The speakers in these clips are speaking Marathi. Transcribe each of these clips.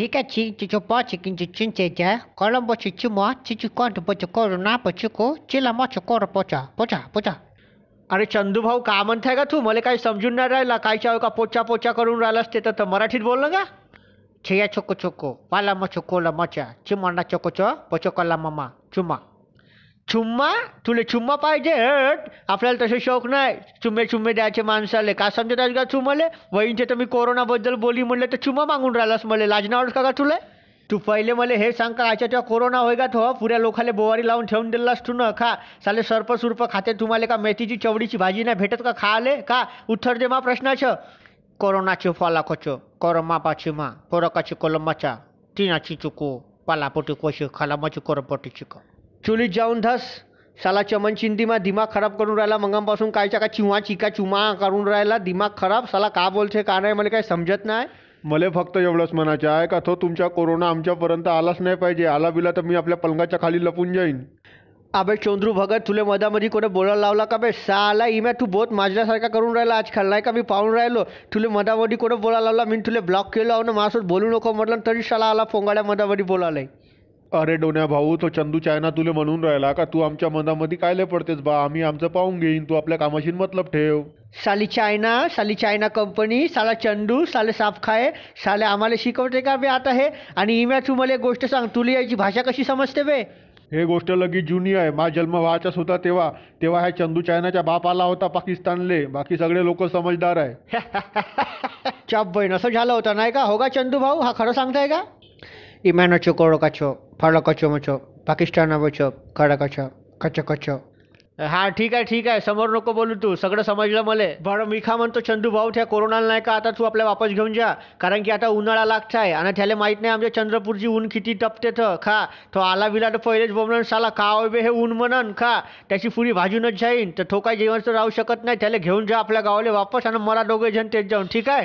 Chica chi chin chichopo chikin chichin cheche, colombo po chichikonto pochokoro na po mo ro po cha po cha po cha अरे चंदू भाऊ का म्हणताय का तू मला काही समजून नाही राहिला काय चाव का पोचा पोचा करून राहिलास ते तर मराठीत बोल ना छिया छोको छोको पाला मग छोको मचा चिमणा पोचो पोचोकोला मामा चुमा चुम्मा तुले चुम्मा पाहिजे हट आपल्याला तसे शौक नाही चुम्मे चुम्मे द्यायचे माणसाले का समजत का चुमले वहींचे तर मी कोरोनाबद्दल बोली म्हणले तर चुम्मा मागून राहिलास मला लाजनावर का का तुले तू पहिले मला हे सांग का आजच्या तेव्हा कोरोना होय का तो पुऱ्या लोकाले बोवारी लावून ठेवून दिलास तू न खा साले सर्प सुर्प खाते तुम्हाला का मेथीची चवडीची भाजी नाही भेटत का खाले का उत्तर दे मा प्रश्नाचं कोरोनाची फलाकोचो कोरमापाची मा कोरकाची कोलंबाचा तिनाची चुकू पालापोटी कोशी खालामाची कोरपोटी चिको चोलीत जाऊन धस साला चमन मा दिमाग खराब करून राहिला मंगापासून कायच्या का चिवा चिका चुमा करून राहिला दिमाग खराब साला का बोलते का नाही मला काही समजत नाही मला फक्त एवढंच म्हणायचं आहे का तो तुमचा कोरोना आमच्यापर्यंत आलाच नाही पाहिजे आला बिला तर मी आपल्या पलंगाच्या खाली लपून जाईन अबे चंद्रू भगत तुले मधामध्ये कोणी बोलायला लावला का बे साला इम्या तू बहुत माझ्यासारखा करून राहिला आज नाही का मी पाहून राहिलो तुले मधामध्ये कोणी बोलायला लावला मी तुले ब्लॉक केलं ना माझ्यासोबत बोलू नको म्हटलं तरी साला आला फोंगाड्या मधामध्ये बोलायला अरे डोन्या भाऊ तो चंदू चायना तुले म्हणून राहिला का तू आमच्या मनामध्ये कायले पडतेस बा आम्ही आमचं पाहून घेईन तू आपल्या कामाशी मतलब ठेव साली चायना साली चायना कंपनी साला चंदू साले साफ खाय साले आम्हाला शिकवते का बे आता हे आणि इम्या तू मला एक गोष्ट सांग तुला याची भाषा कशी समजते बे हे गोष्ट लगी जुनी आहे मा जन्म व्हायचाच होता तेव्हा तेव्हा ह्या चंदू चायनाच्या बाप आला होता पाकिस्तानले बाकी सगळे लोक समजदार आहे चाप बहीण असं झालं होतं नाही का हो का चंदू भाऊ हा खरं सांगताय का Imanocho कोरोकाचो फाळकाचो मचो पाकिस्तानावचो काडाकाचो कचो कचो हा ठीक आहे ठीक आहे समोर नको बोलू तू सगळं समजलं मला बरं मी खा म्हणतो चंदू भाऊ त्या कोरोनाला नाही का आता तू आपल्या वापस घेऊन जा कारण की आता उन्हाळा लागत आहे आणि त्याला माहीत नाही आमच्या चंद्रपूरची ऊन किती टपते तर खा तो आला बिला तर पहिलेच बोमणन साला का बे हे ऊन म्हणन खा त्याची पुरी भाजूनच जाईन तर तो काय जेवण तर राहू शकत नाही त्याला घेऊन जा आपल्या गावाला वापस आणि मला दोघे जण तेच जाऊन ठीक आहे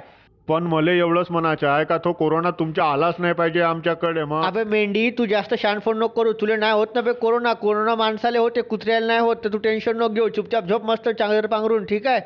पण मले एवढंच म्हणायचं आहे का तो कोरोना तुमच्या आलाच नाही पाहिजे आमच्याकडे मग अबे मेंढी तू जास्त शानफोन नको करू तुला नाही होत ना बे कोरोना कोरोना माणसाला होते कुत्र्याला नाही होत तू टेन्शन नको घेऊ चुपचाप झोप मस्त चांगलं पांघरून ठीक आहे